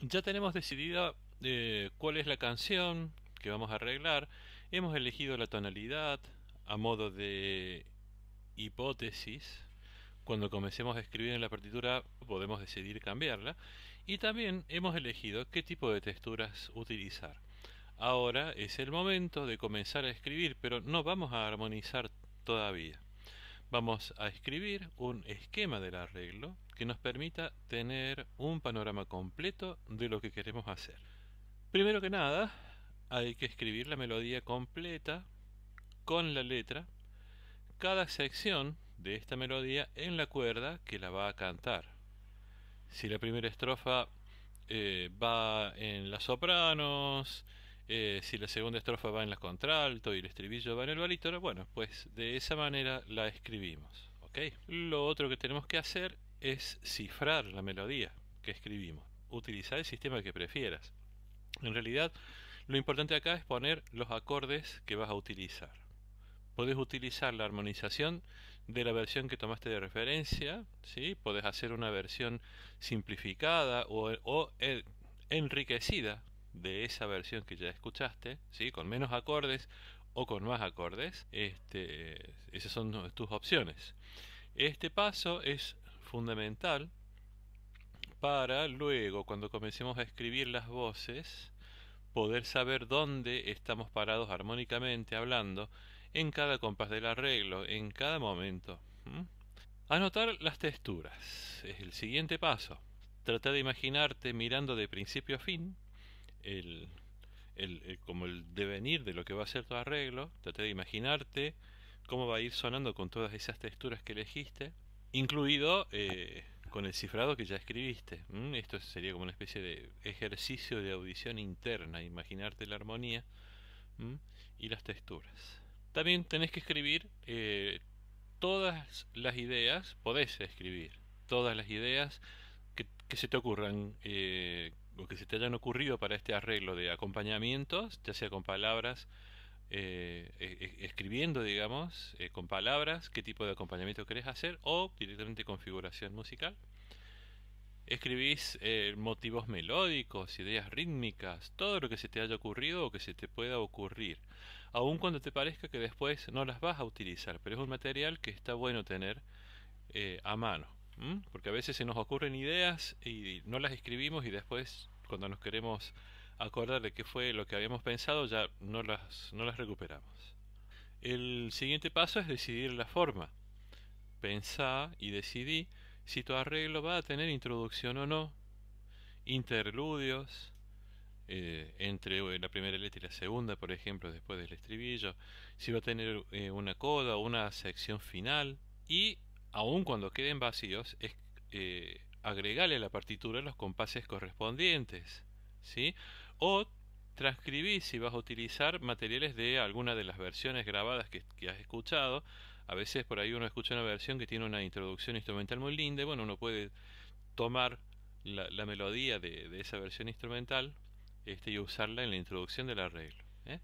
ya tenemos decidida eh, cuál es la canción que vamos a arreglar. Hemos elegido la tonalidad a modo de hipótesis. Cuando comencemos a escribir en la partitura podemos decidir cambiarla. Y también hemos elegido qué tipo de texturas utilizar. Ahora es el momento de comenzar a escribir, pero no vamos a armonizar todavía. Vamos a escribir un esquema del arreglo que nos permita tener un panorama completo de lo que queremos hacer. Primero que nada, hay que escribir la melodía completa con la letra, cada sección de esta melodía en la cuerda que la va a cantar. Si la primera estrofa eh, va en las sopranos, eh, si la segunda estrofa va en la contralto y el estribillo va en el barítono, bueno, pues de esa manera la escribimos. ¿ok? Lo otro que tenemos que hacer es cifrar la melodía que escribimos. Utilizar el sistema que prefieras. En realidad, lo importante acá es poner los acordes que vas a utilizar. Podés utilizar la armonización de la versión que tomaste de referencia, ¿sí? podés hacer una versión simplificada o eh, enriquecida de esa versión que ya escuchaste, ¿sí? con menos acordes o con más acordes, este, esas son tus opciones. Este paso es fundamental para luego, cuando comencemos a escribir las voces, poder saber dónde estamos parados armónicamente hablando en cada compás del arreglo, en cada momento. Anotar las texturas es el siguiente paso. Trata de imaginarte mirando de principio a fin el, eh, como el devenir de lo que va a ser tu arreglo, traté de imaginarte cómo va a ir sonando con todas esas texturas que elegiste, incluido eh, con el cifrado que ya escribiste. Esto sería como una especie de ejercicio de audición interna, imaginarte la armonía y las texturas. También tenés que escribir eh, todas las ideas, podés escribir todas las ideas que, se te ocurran, lo que se te hayan ocurrido para este arreglo de acompañamientos, ya sea con palabras, eh, e, e, escribiendo, digamos, eh, con palabras, qué tipo de acompañamiento querés hacer o directamente configuración musical. Escribís eh, motivos melódicos, ideas rítmicas, todo lo que se te haya ocurrido o que se te pueda ocurrir, aun cuando te parezca que después no las vas a utilizar, pero es un material que está bueno tener a mano. Porque a veces se nos ocurren ideas y no las escribimos y después cuando nos queremos acordar de qué fue lo que habíamos pensado ya no las, las recuperamos. El siguiente paso es decidir la forma. Pensá y decidí si tu arreglo va a tener introducción o no, interludios, eh, entre la primera letra y la segunda, por ejemplo, después del estribillo, si va a tener eh, una coda o una sección final y aun cuando queden vacíos, es eh, agregarle a la partitura los compases correspondientes. ¿sí? O transcribir si vas a utilizar materiales de alguna de las versiones grabadas que, has escuchado. A veces por ahí uno escucha una versión que tiene una introducción instrumental muy linda. bueno, uno puede tomar la, melodía de, esa versión instrumental este, y usarla en la introducción del arreglo. ¿eh?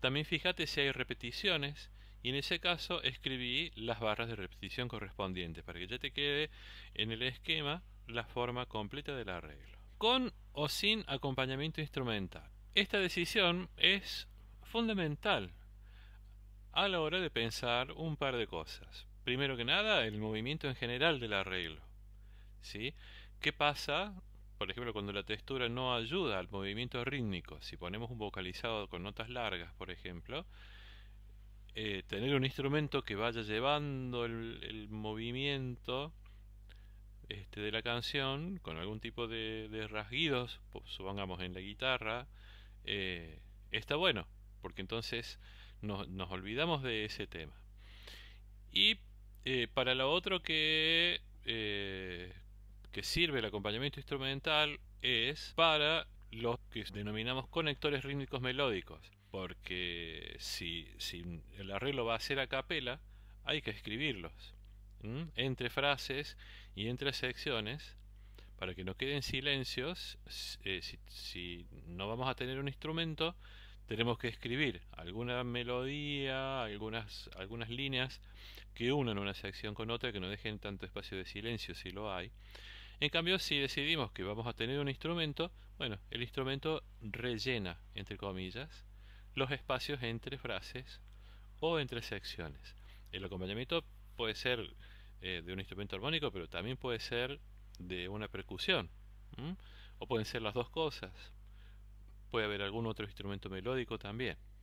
También fíjate si hay repeticiones y en ese caso escribí las barras de repetición correspondientes para que ya te quede en el esquema la forma completa del arreglo. Con o sin acompañamiento instrumental. Esta decisión es fundamental a la hora de pensar un par de cosas. Primero que nada, el movimiento en general del arreglo. ¿sí? ¿Qué pasa, por ejemplo, cuando la textura no ayuda al movimiento rítmico? Si ponemos un vocalizado con notas largas, por ejemplo, eh, tener un instrumento que vaya llevando el, movimiento este, de la canción con algún tipo de, rasguidos, supongamos en la guitarra, eh, está bueno, porque entonces nos, olvidamos de ese tema. Y eh, para lo otro que, que sirve el acompañamiento instrumental es para los que denominamos conectores rítmicos melódicos porque si, el arreglo va a ser a capela, hay que escribirlos entre frases y entre secciones para que no queden silencios. Eh, si, no vamos a tener un instrumento, tenemos que escribir alguna melodía, algunas, algunas líneas que unan una sección con otra, que no dejen tanto espacio de silencio si lo hay. En cambio, si decidimos que vamos a tener un instrumento, bueno, el instrumento rellena, entre comillas, los espacios entre frases o entre secciones. El acompañamiento puede ser eh, de un instrumento armónico, pero también puede ser de una percusión. O pueden ser las dos cosas. Puede haber algún otro instrumento melódico también.